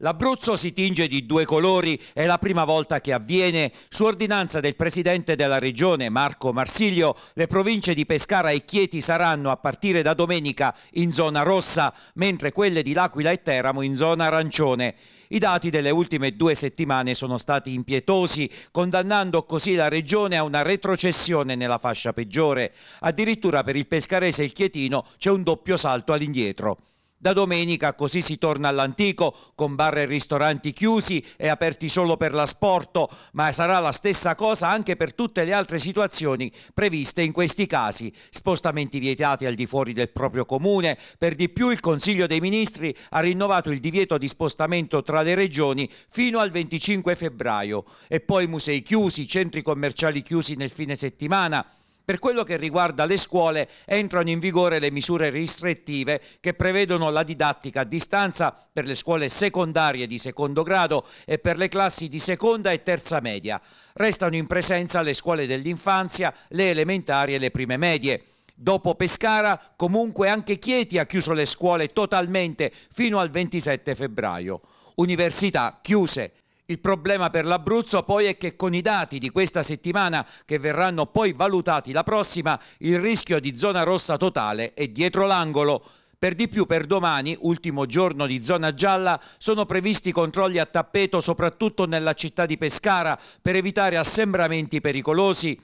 L'Abruzzo si tinge di due colori, è la prima volta che avviene. Su ordinanza del presidente della regione Marco Marsiglio, le province di Pescara e Chieti saranno a partire da domenica in zona rossa, mentre quelle di L'Aquila e Teramo in zona arancione. I dati delle ultime due settimane sono stati impietosi, condannando così la regione a una retrocessione nella fascia peggiore. Addirittura per il pescarese e il chietino c'è un doppio salto all'indietro. Da domenica così si torna all'antico, con bar e ristoranti chiusi e aperti solo per l'asporto, ma sarà la stessa cosa anche per tutte le altre situazioni previste in questi casi. Spostamenti vietati al di fuori del proprio comune, per di più il Consiglio dei Ministri ha rinnovato il divieto di spostamento tra le regioni fino al 25 febbraio. E poi musei chiusi, centri commerciali chiusi nel fine settimana, per quello che riguarda le scuole, entrano in vigore le misure ristrettive che prevedono la didattica a distanza per le scuole secondarie di secondo grado e per le classi di seconda e terza media. Restano in presenza le scuole dell'infanzia, le elementari e le prime medie. Dopo Pescara, comunque anche Chieti ha chiuso le scuole totalmente fino al 27 febbraio. Università chiuse, il problema per l'Abruzzo poi è che con i dati di questa settimana che verranno poi valutati la prossima, il rischio di zona rossa totale è dietro l'angolo. Per di più per domani, ultimo giorno di zona gialla, sono previsti controlli a tappeto soprattutto nella città di Pescara per evitare assembramenti pericolosi.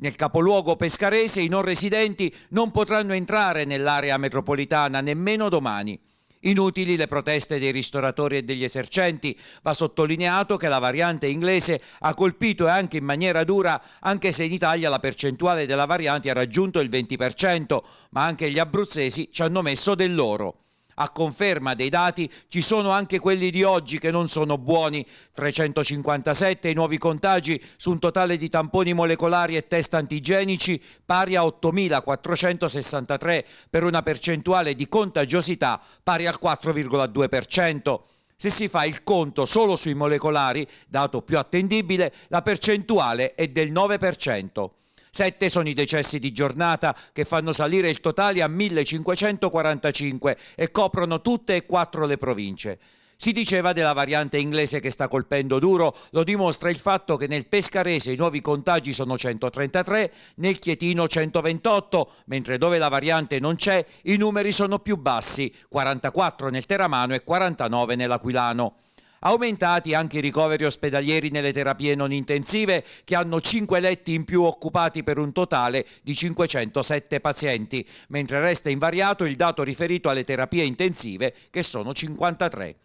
Nel capoluogo pescarese i non residenti non potranno entrare nell'area metropolitana nemmeno domani. Inutili le proteste dei ristoratori e degli esercenti. Va sottolineato che la variante inglese ha colpito e anche in maniera dura, anche se in Italia la percentuale della variante ha raggiunto il 20%, ma anche gli abruzzesi ci hanno messo del loro a conferma dei dati ci sono anche quelli di oggi che non sono buoni, 357 i nuovi contagi su un totale di tamponi molecolari e test antigenici pari a 8.463 per una percentuale di contagiosità pari al 4,2%. Se si fa il conto solo sui molecolari, dato più attendibile, la percentuale è del 9%. Sette sono i decessi di giornata che fanno salire il totale a 1545 e coprono tutte e quattro le province. Si diceva della variante inglese che sta colpendo duro, lo dimostra il fatto che nel Pescarese i nuovi contagi sono 133, nel Chietino 128, mentre dove la variante non c'è i numeri sono più bassi, 44 nel Teramano e 49 nell'Aquilano. Aumentati anche i ricoveri ospedalieri nelle terapie non intensive che hanno 5 letti in più occupati per un totale di 507 pazienti, mentre resta invariato il dato riferito alle terapie intensive che sono 53.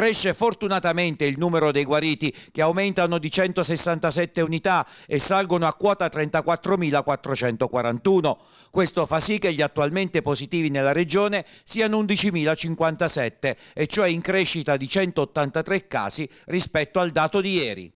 Cresce fortunatamente il numero dei guariti che aumentano di 167 unità e salgono a quota 34.441. Questo fa sì che gli attualmente positivi nella regione siano 11.057 e cioè in crescita di 183 casi rispetto al dato di ieri.